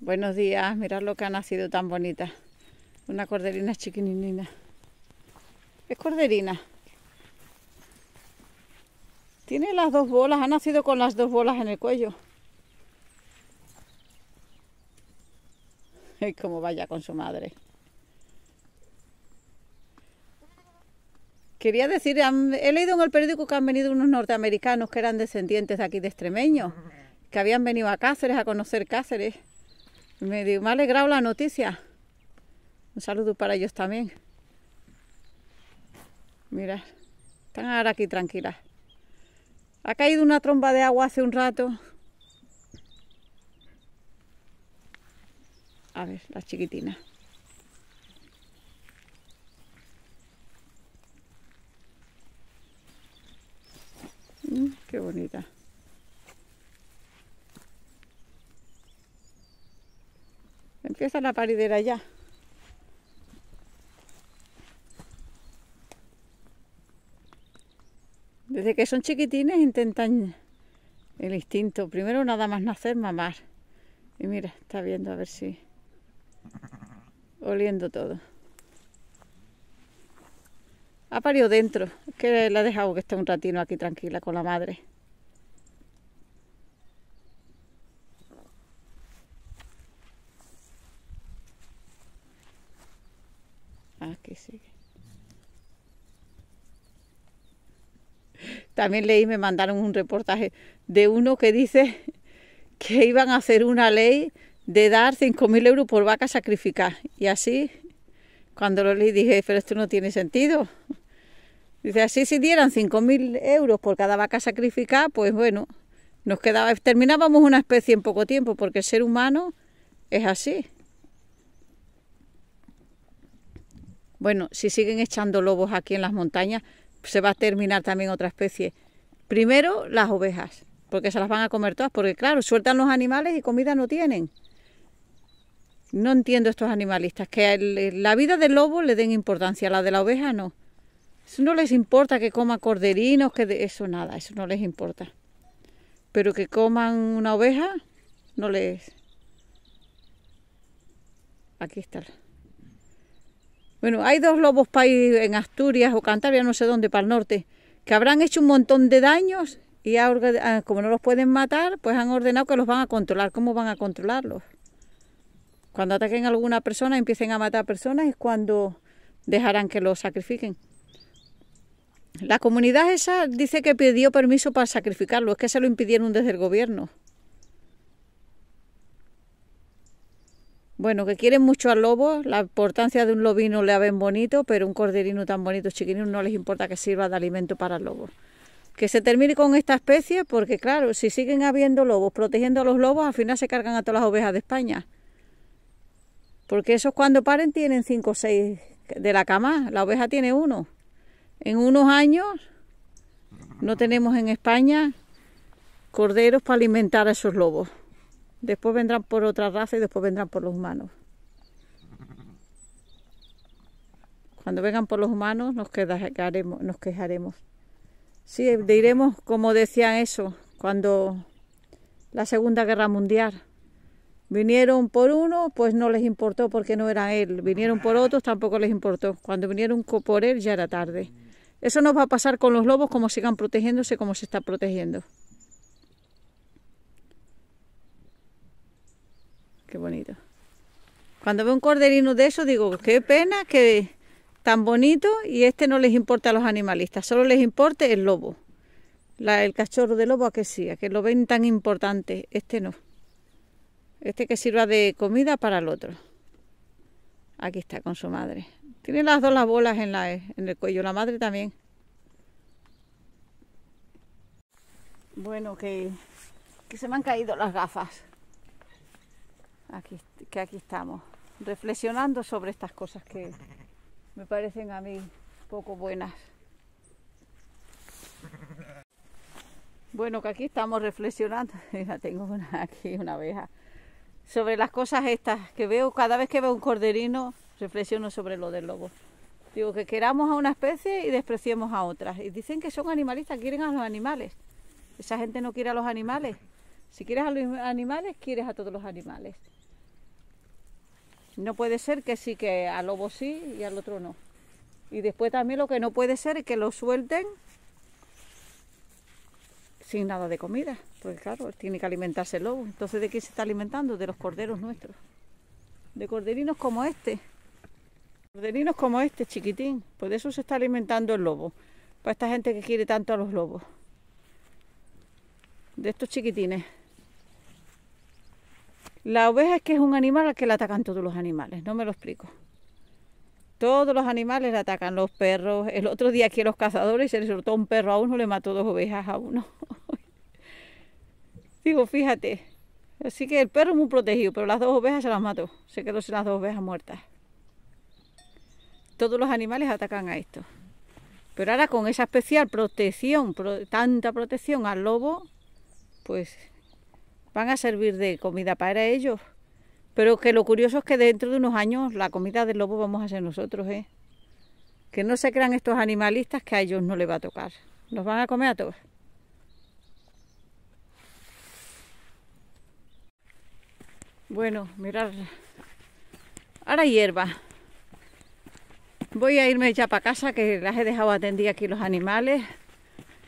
Buenos días, mirad lo que ha nacido tan bonita. Una corderina chiquininina. Es corderina. Tiene las dos bolas, ha nacido con las dos bolas en el cuello. Y como vaya con su madre. Quería decir, he leído en el periódico que han venido unos norteamericanos que eran descendientes de aquí de extremeños, que habían venido a Cáceres a conocer Cáceres. Me, ha alegrado la noticia. Un saludo para ellos también. Mira, están ahora aquí tranquilas. Ha caído una tromba de agua hace un rato. A ver, las chiquitinas. Mm, qué bonita. Empieza la paridera ya. Desde que son chiquitines intentan el instinto. Primero nada más nacer, mamar. Y mira, está viendo a ver si... Oliendo todo. Ha parido dentro. Es que la he dejado que esté un ratito aquí tranquila con la madre. También leí, me mandaron un reportaje de uno que dice que iban a hacer una ley de dar 5.000 euros por vaca sacrificada. Y así, cuando lo leí, dije, pero esto no tiene sentido. Dice, así si dieran 5.000 euros por cada vaca sacrificada, pues bueno, nos quedaba, terminábamos una especie en poco tiempo, porque el ser humano es así. Bueno, si siguen echando lobos aquí en las montañas, se va a terminar también otra especie. Primero las ovejas, porque se las van a comer todas, porque claro, sueltan los animales y comida no tienen. No entiendo estos animalistas, que la vida del lobo le den importancia, a la de la oveja no. Eso no les importa que coma corderinos, que eso nada, eso no les importa. Pero que coman una oveja, no les... Aquí está. Bueno, hay dos lobos país en Asturias o Cantabria, no sé dónde, para el norte, que habrán hecho un montón de daños y ah, como no los pueden matar, pues han ordenado que los van a controlar. ¿Cómo van a controlarlos? Cuando ataquen a alguna persona, empiecen a matar personas, es cuando dejarán que los sacrifiquen. La comunidad esa dice que pidió permiso para sacrificarlo, es que se lo impidieron desde el gobierno. Bueno, que quieren mucho al lobo, la importancia de un lobino le haben bonito, pero un corderino tan bonito, chiquitín, no les importa que sirva de alimento para el lobo. Que se termine con esta especie, porque claro, si siguen habiendo lobos, protegiendo a los lobos, al final se cargan a todas las ovejas de España. Porque esos cuando paren tienen cinco o seis de la cama, la oveja tiene uno. En unos años no tenemos en España corderos para alimentar a esos lobos. Después vendrán por otra raza y después vendrán por los humanos. Cuando vengan por los humanos nos, quedaremos, nos quejaremos. Sí, diremos como decían eso, cuando la Segunda Guerra Mundial. Vinieron por uno, pues no les importó porque no era él. Vinieron por otros, tampoco les importó. Cuando vinieron por él ya era tarde. Eso nos va a pasar con los lobos como sigan protegiéndose como se está protegiendo. Qué bonito. Cuando veo un corderino de eso digo, qué pena que tan bonito y este no les importa a los animalistas, solo les importa el lobo. el cachorro de lobo a que sí, a que lo ven tan importante, este no. Este que sirva de comida para el otro. Aquí está con su madre. Tiene las dos las bolas en, la, en el cuello, la madre también. Bueno, que, que se me han caído las gafas que aquí estamos, reflexionando sobre estas cosas que me parecen a mí poco buenas. Bueno, que aquí estamos reflexionando, mira, tengo aquí una abeja, sobre las cosas estas que veo, cada vez que veo un corderino, reflexiono sobre lo del lobo. Digo que queramos a una especie y despreciemos a otras. Y dicen que son animalistas, quieren a los animales. Esa gente no quiere a los animales. Si quieres a los animales, quieres a todos los animales. No puede ser que sí, que al lobo sí y al otro no. Y después también lo que no puede ser es que lo suelten sin nada de comida, porque claro, tiene que alimentarse el lobo. Entonces, ¿de qué se está alimentando? De los corderos nuestros. De corderinos como este. Corderinos como este, chiquitín. Por eso se está alimentando el lobo. Para esta gente que quiere tanto a los lobos. De estos chiquitines. La oveja es que es un animal al que le atacan todos los animales, no me lo explico. Todos los animales le atacan, los perros. El otro día aquí los cazadores se le soltó un perro a uno, le mató dos ovejas a uno. Digo, fíjate. Así que el perro es muy protegido, pero las dos ovejas se las mató. Se quedó sin las dos ovejas muertas. Todos los animales atacan a esto. Pero ahora con esa especial protección, tanta protección al lobo, pues van a servir de comida para ellos. Pero que lo curioso es que dentro de unos años la comida del lobo vamos a hacer nosotros, ¿eh? Que no se crean estos animalistas que a ellos no les va a tocar. Nos van a comer a todos. Bueno, mirar. Ahora hierba. Voy a irme ya para casa que las he dejado atendidas aquí los animales.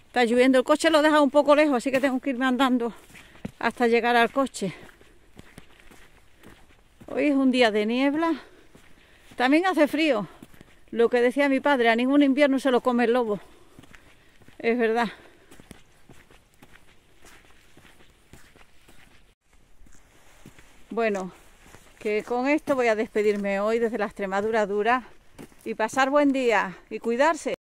Está lloviendo. El coche lo dejado un poco lejos, así que tengo que irme andando hasta llegar al coche. Hoy es un día de niebla. También hace frío. Lo que decía mi padre, a ningún invierno se lo come el lobo. Es verdad. Bueno, que con esto voy a despedirme hoy desde la Extremadura dura y pasar buen día y cuidarse.